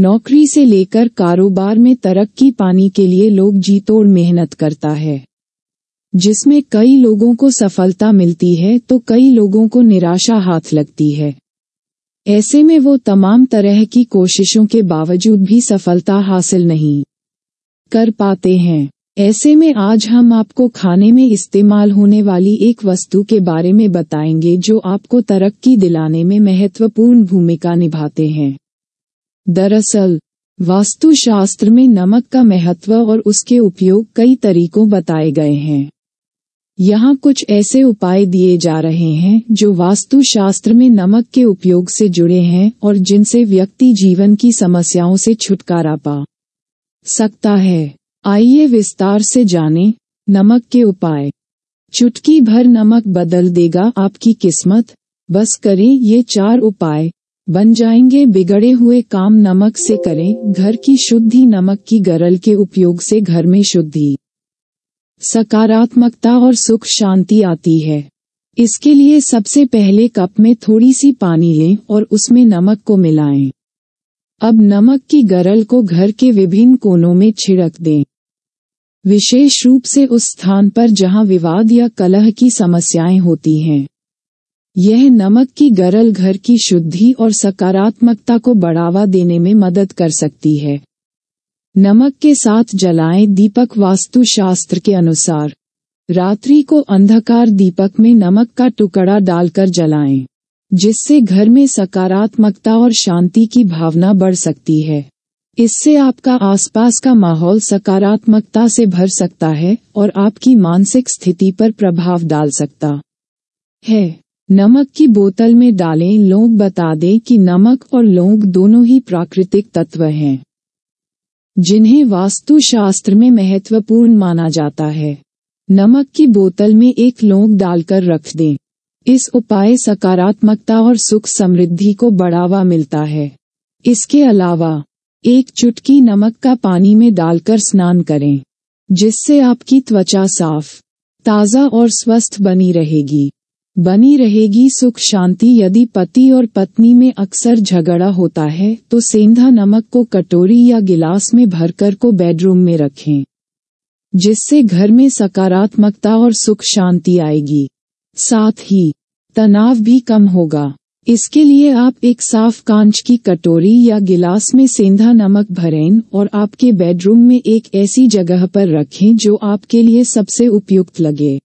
नौकरी से लेकर कारोबार में तरक्की पाने के लिए लोग जीतोड़ मेहनत करता है जिसमें कई लोगों को सफलता मिलती है तो कई लोगों को निराशा हाथ लगती है ऐसे में वो तमाम तरह की कोशिशों के बावजूद भी सफलता हासिल नहीं कर पाते हैं ऐसे में आज हम आपको खाने में इस्तेमाल होने वाली एक वस्तु के बारे में बताएंगे जो आपको तरक्की दिलाने में महत्वपूर्ण भूमिका निभाते हैं दरअसल वास्तुशास्त्र में नमक का महत्व और उसके उपयोग कई तरीकों बताए गए हैं यहाँ कुछ ऐसे उपाय दिए जा रहे हैं जो वास्तुशास्त्र में नमक के उपयोग से जुड़े हैं और जिनसे व्यक्ति जीवन की समस्याओं से छुटकारा पा सकता है आइए विस्तार से जानें नमक के उपाय चुटकी भर नमक बदल देगा आपकी किस्मत बस करें ये चार उपाय बन जाएंगे बिगड़े हुए काम नमक से करें घर की शुद्धि नमक की गरल के उपयोग से घर में शुद्धि सकारात्मकता और सुख शांति आती है इसके लिए सबसे पहले कप में थोड़ी सी पानी लें और उसमें नमक को मिलाएं। अब नमक की गरल को घर के विभिन्न कोनों में छिड़क दें विशेष रूप से उस स्थान पर जहां विवाद या कलह की समस्याएं होती हैं यह नमक की गरल घर की शुद्धि और सकारात्मकता को बढ़ावा देने में मदद कर सकती है नमक के साथ जलाएं दीपक वास्तु शास्त्र के अनुसार रात्रि को अंधकार दीपक में नमक का टुकड़ा डालकर जलाएं, जिससे घर में सकारात्मकता और शांति की भावना बढ़ सकती है इससे आपका आसपास का माहौल सकारात्मकता से भर सकता है और आपकी मानसिक स्थिति पर प्रभाव डाल सकता है नमक की बोतल में डालें लोग बता दें कि नमक और लोग दोनों ही प्राकृतिक तत्व हैं जिन्हें वास्तुशास्त्र में महत्वपूर्ण माना जाता है नमक की बोतल में एक लोंग डालकर रख दें इस उपाय सकारात्मकता और सुख समृद्धि को बढ़ावा मिलता है इसके अलावा एक चुटकी नमक का पानी में डालकर स्नान करें जिससे आपकी त्वचा साफ ताज़ा और स्वस्थ बनी रहेगी बनी रहेगी सुख शांति यदि पति और पत्नी में अक्सर झगड़ा होता है तो सेंधा नमक को कटोरी या गिलास में भरकर को बेडरूम में रखें जिससे घर में सकारात्मकता और सुख शांति आएगी साथ ही तनाव भी कम होगा इसके लिए आप एक साफ कांच की कटोरी या गिलास में सेंधा नमक भरें और आपके बेडरूम में एक ऐसी जगह पर रखें जो आपके लिए सबसे उपयुक्त लगे